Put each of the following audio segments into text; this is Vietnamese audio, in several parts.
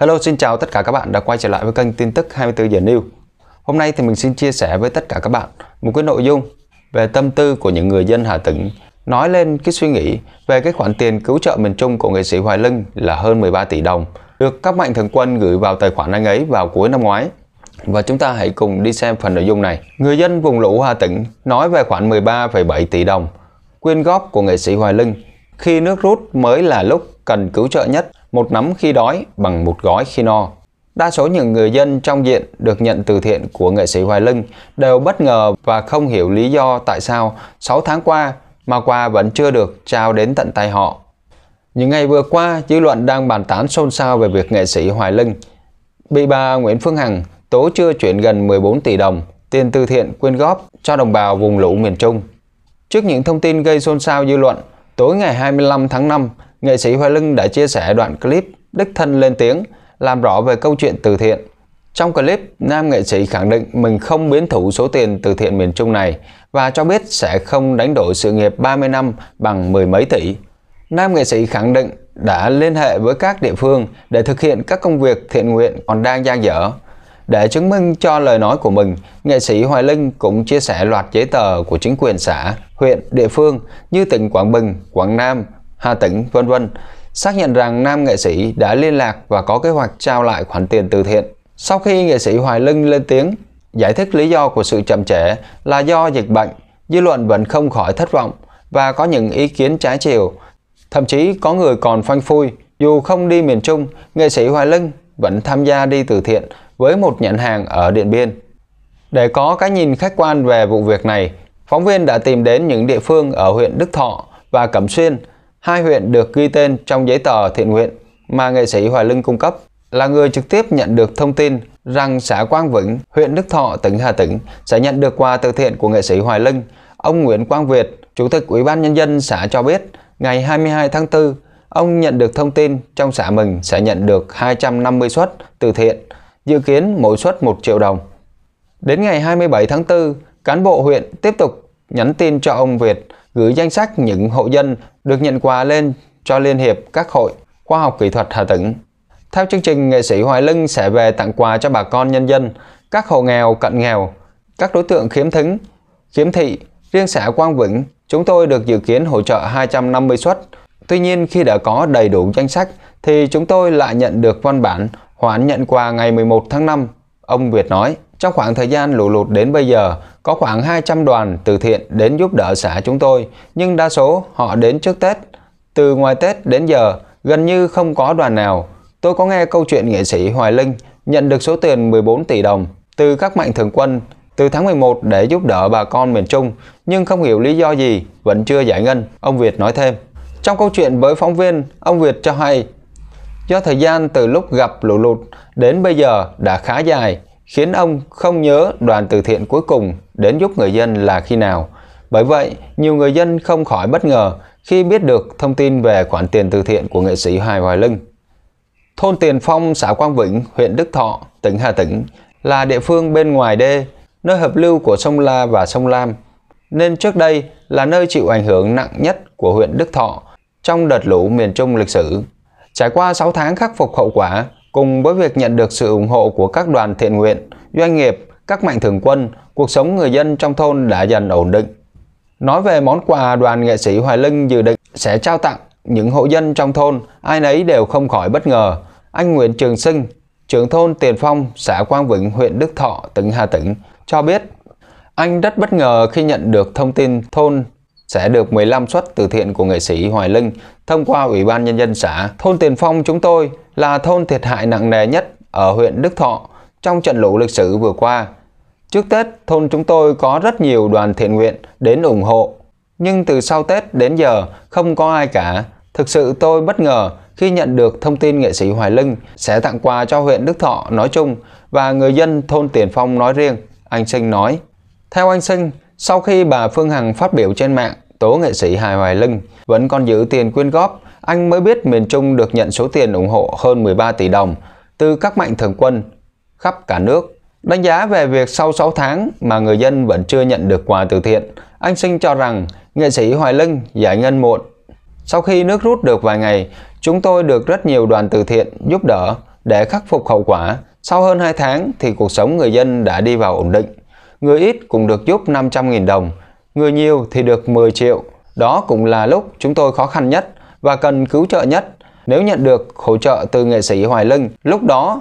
Hello, xin chào tất cả các bạn đã quay trở lại với kênh tin tức 24 giờ News. Hôm nay thì mình xin chia sẻ với tất cả các bạn một cái nội dung về tâm tư của những người dân Hà Tĩnh nói lên cái suy nghĩ về cái khoản tiền cứu trợ miền Trung của nghệ sĩ Hoài Linh là hơn 13 tỷ đồng được các mạnh thường quân gửi vào tài khoản anh ấy vào cuối năm ngoái. Và chúng ta hãy cùng đi xem phần nội dung này. Người dân vùng lũ Hà Tĩnh nói về khoản 13,7 tỷ đồng quyên góp của nghệ sĩ Hoài Linh khi nước rút mới là lúc cần cứu trợ nhất một nắm khi đói bằng một gói khi no. Đa số những người dân trong diện được nhận từ thiện của nghệ sĩ Hoài Linh đều bất ngờ và không hiểu lý do tại sao 6 tháng qua mà quà vẫn chưa được trao đến tận tay họ. Những ngày vừa qua, dư luận đang bàn tán xôn xao về việc nghệ sĩ Hoài Linh bị bà Nguyễn Phương Hằng tố chưa chuyển gần 14 tỷ đồng tiền từ thiện quyên góp cho đồng bào vùng lũ miền Trung. Trước những thông tin gây xôn xao dư luận, tối ngày 25 tháng 5, nghệ sĩ Hoài Linh đã chia sẻ đoạn clip đích thân lên tiếng làm rõ về câu chuyện từ thiện. Trong clip, nam nghệ sĩ khẳng định mình không biến thủ số tiền từ thiện miền Trung này và cho biết sẽ không đánh đổi sự nghiệp 30 năm bằng mười mấy tỷ. Nam nghệ sĩ khẳng định đã liên hệ với các địa phương để thực hiện các công việc thiện nguyện còn đang dang dở. Để chứng minh cho lời nói của mình, nghệ sĩ Hoài Linh cũng chia sẻ loạt giấy tờ của chính quyền xã, huyện, địa phương như tỉnh Quảng Bình, Quảng Nam, Hà Tĩnh, vân vân, xác nhận rằng nam nghệ sĩ đã liên lạc và có kế hoạch trao lại khoản tiền từ thiện. Sau khi nghệ sĩ Hoài Linh lên tiếng, giải thích lý do của sự chậm trễ là do dịch bệnh, dư luận vẫn không khỏi thất vọng và có những ý kiến trái chiều. Thậm chí có người còn phanh phui, dù không đi miền Trung, nghệ sĩ Hoài Linh vẫn tham gia đi từ thiện với một nhãn hàng ở Điện Biên. Để có cái nhìn khách quan về vụ việc này, phóng viên đã tìm đến những địa phương ở huyện Đức Thọ và Cẩm Xuyên hai huyện được ghi tên trong giấy tờ thiện nguyện mà nghệ sĩ Hoài Linh cung cấp là người trực tiếp nhận được thông tin rằng xã Quang Vĩnh, huyện Đức Thọ, tỉnh Hà Tĩnh sẽ nhận được quà từ thiện của nghệ sĩ Hoài Linh. Ông Nguyễn Quang Việt, Chủ tịch Ủy ban Nhân dân xã cho biết, ngày 22 tháng 4, ông nhận được thông tin trong xã mình sẽ nhận được 250 suất từ thiện, dự kiến mỗi suất 1 triệu đồng. Đến ngày 27 tháng 4, cán bộ huyện tiếp tục nhắn tin cho ông Việt gửi danh sách những hộ dân được nhận quà lên cho Liên hiệp các hội khoa học kỹ thuật Hà Tĩnh. Theo chương trình, nghệ sĩ Hoài Linh sẽ về tặng quà cho bà con nhân dân, các hộ nghèo, cận nghèo, các đối tượng khiếm thính, khiếm thị, riêng xã Quang Vĩnh, chúng tôi được dự kiến hỗ trợ 250 suất. Tuy nhiên, khi đã có đầy đủ danh sách, thì chúng tôi lại nhận được văn bản hoãn nhận quà ngày 11 tháng 5 Ông Việt nói, trong khoảng thời gian lũ lụt đến bây giờ, có khoảng 200 đoàn từ thiện đến giúp đỡ xã chúng tôi, nhưng đa số họ đến trước Tết. Từ ngoài Tết đến giờ, gần như không có đoàn nào. Tôi có nghe câu chuyện nghệ sĩ Hoài Linh nhận được số tiền 14 tỷ đồng từ các mạnh thường quân từ tháng 11 để giúp đỡ bà con miền Trung, nhưng không hiểu lý do gì vẫn chưa giải ngân, ông Việt nói thêm. Trong câu chuyện với phóng viên, ông Việt cho hay, do thời gian từ lúc gặp lũ lụt đến bây giờ đã khá dài, khiến ông không nhớ đoàn từ thiện cuối cùng đến giúp người dân là khi nào. Bởi vậy, nhiều người dân không khỏi bất ngờ khi biết được thông tin về khoản tiền từ thiện của nghệ sĩ Hoài Hoài Linh. Thôn Tiền Phong, xã Quang Vĩnh, huyện Đức Thọ, tỉnh Hà Tĩnh là địa phương bên ngoài đê, nơi hợp lưu của sông La và sông Lam, nên trước đây là nơi chịu ảnh hưởng nặng nhất của huyện Đức Thọ trong đợt lũ miền Trung lịch sử. Trải qua 6 tháng khắc phục hậu quả, Cùng với việc nhận được sự ủng hộ của các đoàn thiện nguyện, doanh nghiệp, các mạnh thường quân, cuộc sống người dân trong thôn đã dần ổn định. Nói về món quà đoàn nghệ sĩ Hoài Linh dự định sẽ trao tặng, những hộ dân trong thôn ai nấy đều không khỏi bất ngờ. Anh Nguyễn Trường Sinh, trưởng thôn Tiền Phong, xã Quang Vĩnh, huyện Đức Thọ, tỉnh Hà Tĩnh, cho biết anh rất bất ngờ khi nhận được thông tin thôn sẽ được 15 suất từ thiện của nghệ sĩ Hoài Linh thông qua Ủy ban Nhân dân xã. Thôn Tiền Phong chúng tôi là thôn thiệt hại nặng nề nhất ở huyện Đức Thọ trong trận lũ lịch sử vừa qua. Trước Tết, thôn chúng tôi có rất nhiều đoàn thiện nguyện đến ủng hộ. Nhưng từ sau Tết đến giờ không có ai cả. Thực sự tôi bất ngờ khi nhận được thông tin nghệ sĩ Hoài Linh sẽ tặng quà cho huyện Đức Thọ nói chung và người dân thôn Tiền Phong nói riêng. Anh Sinh nói. Theo anh Sinh, sau khi bà Phương Hằng phát biểu trên mạng tố nghệ sĩ Hà Hoài Linh vẫn còn giữ tiền quyên góp, anh mới biết miền Trung được nhận số tiền ủng hộ hơn 13 tỷ đồng từ các mạnh thường quân khắp cả nước. Đánh giá về việc sau 6 tháng mà người dân vẫn chưa nhận được quà từ thiện, anh Sinh cho rằng nghệ sĩ Hoài Linh giải ngân muộn. Sau khi nước rút được vài ngày, chúng tôi được rất nhiều đoàn từ thiện giúp đỡ để khắc phục hậu quả. Sau hơn 2 tháng thì cuộc sống người dân đã đi vào ổn định người ít cũng được giúp 500.000 đồng, người nhiều thì được 10 triệu. Đó cũng là lúc chúng tôi khó khăn nhất và cần cứu trợ nhất. Nếu nhận được hỗ trợ từ nghệ sĩ Hoài Linh, lúc đó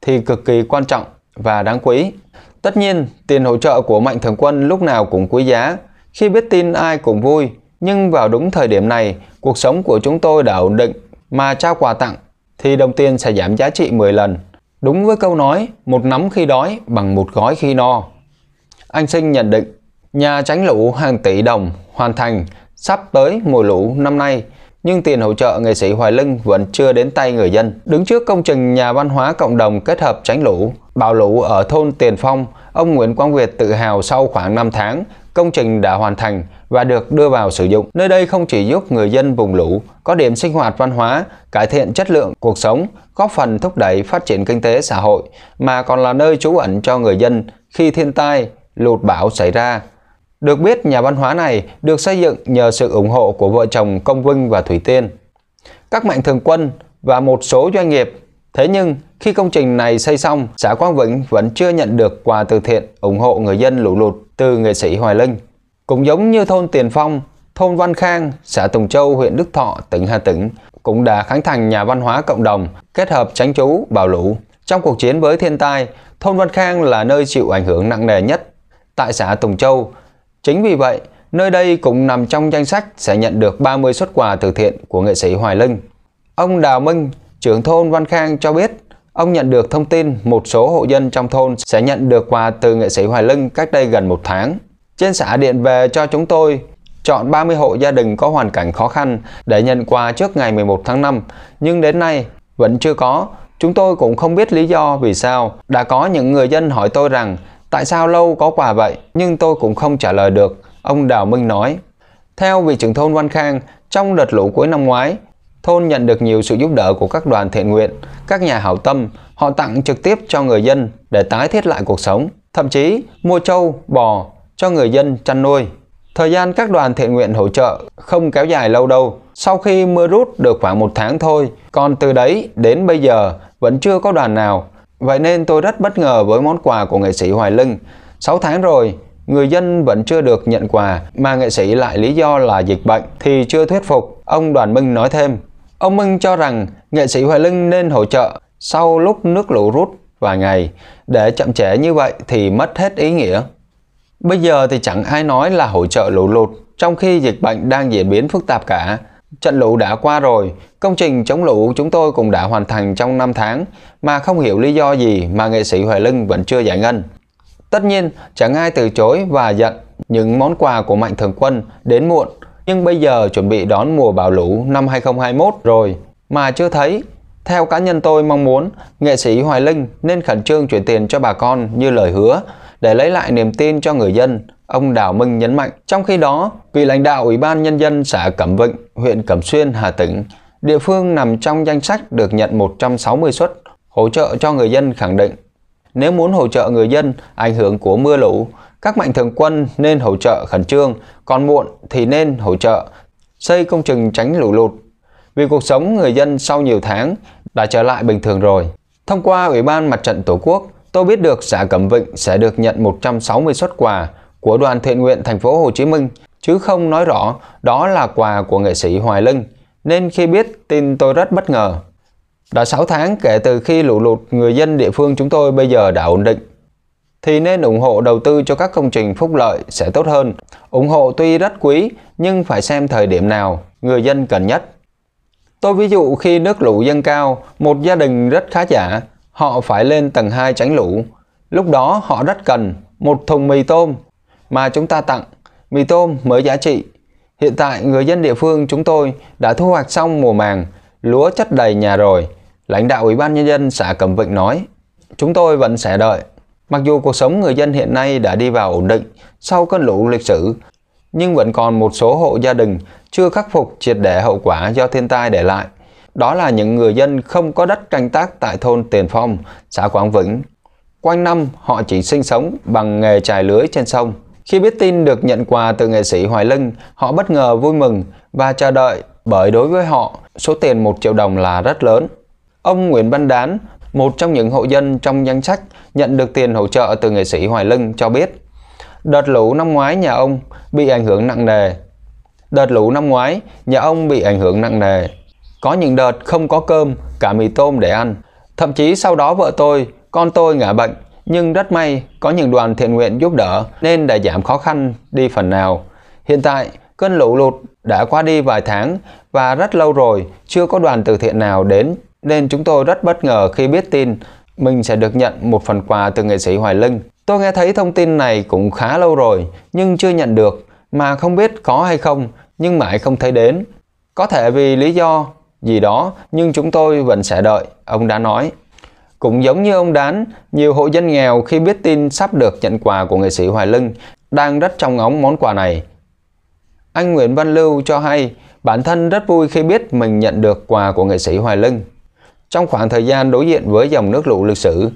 thì cực kỳ quan trọng và đáng quý. Tất nhiên, tiền hỗ trợ của Mạnh Thường Quân lúc nào cũng quý giá. Khi biết tin ai cũng vui, nhưng vào đúng thời điểm này, cuộc sống của chúng tôi đã ổn định mà trao quà tặng thì đồng tiền sẽ giảm giá trị 10 lần. Đúng với câu nói, một nắm khi đói bằng một gói khi no. Anh Sinh nhận định nhà tránh lũ hàng tỷ đồng hoàn thành sắp tới mùa lũ năm nay nhưng tiền hỗ trợ nghệ sĩ Hoài Linh vẫn chưa đến tay người dân. Đứng trước công trình nhà văn hóa cộng đồng kết hợp tránh lũ, bão lũ ở thôn Tiền Phong, ông Nguyễn Quang Việt tự hào sau khoảng 5 tháng, công trình đã hoàn thành và được đưa vào sử dụng. Nơi đây không chỉ giúp người dân vùng lũ có điểm sinh hoạt văn hóa, cải thiện chất lượng cuộc sống, góp phần thúc đẩy phát triển kinh tế xã hội, mà còn là nơi trú ẩn cho người dân khi thiên tai, lụt bão xảy ra. Được biết, nhà văn hóa này được xây dựng nhờ sự ủng hộ của vợ chồng Công Vinh và Thủy Tiên. Các mạnh thường quân và một số doanh nghiệp. Thế nhưng, khi công trình này xây xong, xã Quang Vĩnh vẫn chưa nhận được quà từ thiện ủng hộ người dân lũ lụt từ nghệ sĩ Hoài Linh. Cũng giống như thôn Tiền Phong, thôn Văn Khang, xã Tùng Châu, huyện Đức Thọ, tỉnh Hà Tĩnh cũng đã khánh thành nhà văn hóa cộng đồng kết hợp tránh trú, bảo lũ. Trong cuộc chiến với thiên tai, thôn Văn Khang là nơi chịu ảnh hưởng nặng nề nhất tại xã Tùng Châu. Chính vì vậy, nơi đây cũng nằm trong danh sách sẽ nhận được 30 xuất quà từ thiện của nghệ sĩ Hoài Linh. Ông Đào Minh, trưởng thôn Văn Khang cho biết, ông nhận được thông tin một số hộ dân trong thôn sẽ nhận được quà từ nghệ sĩ Hoài Linh cách đây gần một tháng. Trên xã điện về cho chúng tôi, chọn 30 hộ gia đình có hoàn cảnh khó khăn để nhận quà trước ngày 11 tháng 5, nhưng đến nay vẫn chưa có. Chúng tôi cũng không biết lý do vì sao. Đã có những người dân hỏi tôi rằng Tại sao lâu có quà vậy? Nhưng tôi cũng không trả lời được, ông Đào Minh nói. Theo vị trưởng thôn Văn Khang, trong đợt lũ cuối năm ngoái, thôn nhận được nhiều sự giúp đỡ của các đoàn thiện nguyện, các nhà hảo tâm, họ tặng trực tiếp cho người dân để tái thiết lại cuộc sống, thậm chí mua trâu, bò cho người dân chăn nuôi. Thời gian các đoàn thiện nguyện hỗ trợ không kéo dài lâu đâu, sau khi mưa rút được khoảng một tháng thôi, còn từ đấy đến bây giờ vẫn chưa có đoàn nào Vậy nên tôi rất bất ngờ với món quà của nghệ sĩ Hoài Linh. 6 tháng rồi, người dân vẫn chưa được nhận quà mà nghệ sĩ lại lý do là dịch bệnh thì chưa thuyết phục, ông Đoàn Minh nói thêm. Ông Minh cho rằng nghệ sĩ Hoài Linh nên hỗ trợ sau lúc nước lũ rút vài ngày, để chậm trễ như vậy thì mất hết ý nghĩa. Bây giờ thì chẳng ai nói là hỗ trợ lũ lụt, trong khi dịch bệnh đang diễn biến phức tạp cả. Trận lũ đã qua rồi, công trình chống lũ chúng tôi cũng đã hoàn thành trong 5 tháng mà không hiểu lý do gì mà nghệ sĩ Hoài Linh vẫn chưa giải ngân. Tất nhiên, chẳng ai từ chối và giận những món quà của Mạnh Thường Quân đến muộn, nhưng bây giờ chuẩn bị đón mùa bão lũ năm 2021 rồi mà chưa thấy. Theo cá nhân tôi mong muốn, nghệ sĩ Hoài Linh nên khẩn trương chuyển tiền cho bà con như lời hứa, để lấy lại niềm tin cho người dân, ông Đào Minh nhấn mạnh. Trong khi đó, vị lãnh đạo Ủy ban Nhân dân xã Cẩm Vịnh, huyện Cẩm Xuyên, Hà Tĩnh, địa phương nằm trong danh sách được nhận 160 suất hỗ trợ cho người dân khẳng định. Nếu muốn hỗ trợ người dân ảnh hưởng của mưa lũ, các mạnh thường quân nên hỗ trợ khẩn trương, còn muộn thì nên hỗ trợ, xây công trình tránh lũ lụt. Vì cuộc sống người dân sau nhiều tháng đã trở lại bình thường rồi. Thông qua Ủy ban Mặt trận Tổ quốc, Tôi biết được xã Cẩm Vịnh sẽ được nhận 160 xuất quà của đoàn thiện nguyện thành phố Hồ Chí Minh, chứ không nói rõ đó là quà của nghệ sĩ Hoài Linh, nên khi biết tin tôi rất bất ngờ. Đã 6 tháng kể từ khi lũ lụt người dân địa phương chúng tôi bây giờ đã ổn định, thì nên ủng hộ đầu tư cho các công trình phúc lợi sẽ tốt hơn. ủng hộ tuy rất quý nhưng phải xem thời điểm nào người dân cần nhất. Tôi ví dụ khi nước lũ dâng cao, một gia đình rất khá giả họ phải lên tầng 2 tránh lũ. Lúc đó họ rất cần một thùng mì tôm mà chúng ta tặng. Mì tôm mới giá trị. Hiện tại người dân địa phương chúng tôi đã thu hoạch xong mùa màng, lúa chất đầy nhà rồi. Lãnh đạo Ủy ban Nhân dân xã Cẩm Vịnh nói, chúng tôi vẫn sẽ đợi. Mặc dù cuộc sống người dân hiện nay đã đi vào ổn định sau cơn lũ lịch sử, nhưng vẫn còn một số hộ gia đình chưa khắc phục triệt để hậu quả do thiên tai để lại đó là những người dân không có đất canh tác tại thôn Tiền Phong, xã Quảng Vĩnh. Quanh năm, họ chỉ sinh sống bằng nghề trải lưới trên sông. Khi biết tin được nhận quà từ nghệ sĩ Hoài Linh, họ bất ngờ vui mừng và chờ đợi bởi đối với họ, số tiền 1 triệu đồng là rất lớn. Ông Nguyễn Văn Đán, một trong những hộ dân trong danh sách nhận được tiền hỗ trợ từ nghệ sĩ Hoài Linh cho biết, đợt lũ năm ngoái nhà ông bị ảnh hưởng nặng nề. Đợt lũ năm ngoái, nhà ông bị ảnh hưởng nặng nề có những đợt không có cơm, cả mì tôm để ăn. Thậm chí sau đó vợ tôi, con tôi ngã bệnh, nhưng rất may có những đoàn thiện nguyện giúp đỡ nên đã giảm khó khăn đi phần nào. Hiện tại, cơn lũ lụt đã qua đi vài tháng và rất lâu rồi chưa có đoàn từ thiện nào đến nên chúng tôi rất bất ngờ khi biết tin mình sẽ được nhận một phần quà từ nghệ sĩ Hoài Linh. Tôi nghe thấy thông tin này cũng khá lâu rồi nhưng chưa nhận được mà không biết có hay không nhưng mãi không thấy đến. Có thể vì lý do gì đó, nhưng chúng tôi vẫn sẽ đợi, ông đã nói. Cũng giống như ông Đán, nhiều hộ dân nghèo khi biết tin sắp được nhận quà của nghệ sĩ Hoài Linh đang rất trong ống món quà này. Anh Nguyễn Văn Lưu cho hay bản thân rất vui khi biết mình nhận được quà của nghệ sĩ Hoài Linh. Trong khoảng thời gian đối diện với dòng nước lũ lịch sử,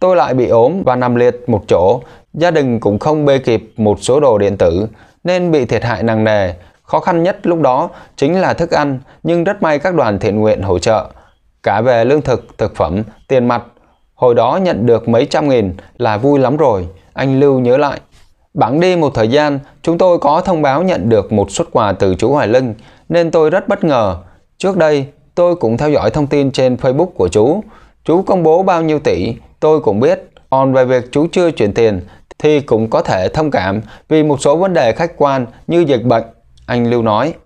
tôi lại bị ốm và nằm liệt một chỗ, gia đình cũng không bê kịp một số đồ điện tử nên bị thiệt hại nặng nề, Khó khăn nhất lúc đó chính là thức ăn, nhưng rất may các đoàn thiện nguyện hỗ trợ. Cả về lương thực, thực phẩm, tiền mặt, hồi đó nhận được mấy trăm nghìn là vui lắm rồi, anh Lưu nhớ lại. Bảng đi một thời gian, chúng tôi có thông báo nhận được một suất quà từ chú Hoài Linh, nên tôi rất bất ngờ. Trước đây, tôi cũng theo dõi thông tin trên Facebook của chú. Chú công bố bao nhiêu tỷ, tôi cũng biết. Còn về việc chú chưa chuyển tiền, thì cũng có thể thông cảm vì một số vấn đề khách quan như dịch bệnh anh Lưu nói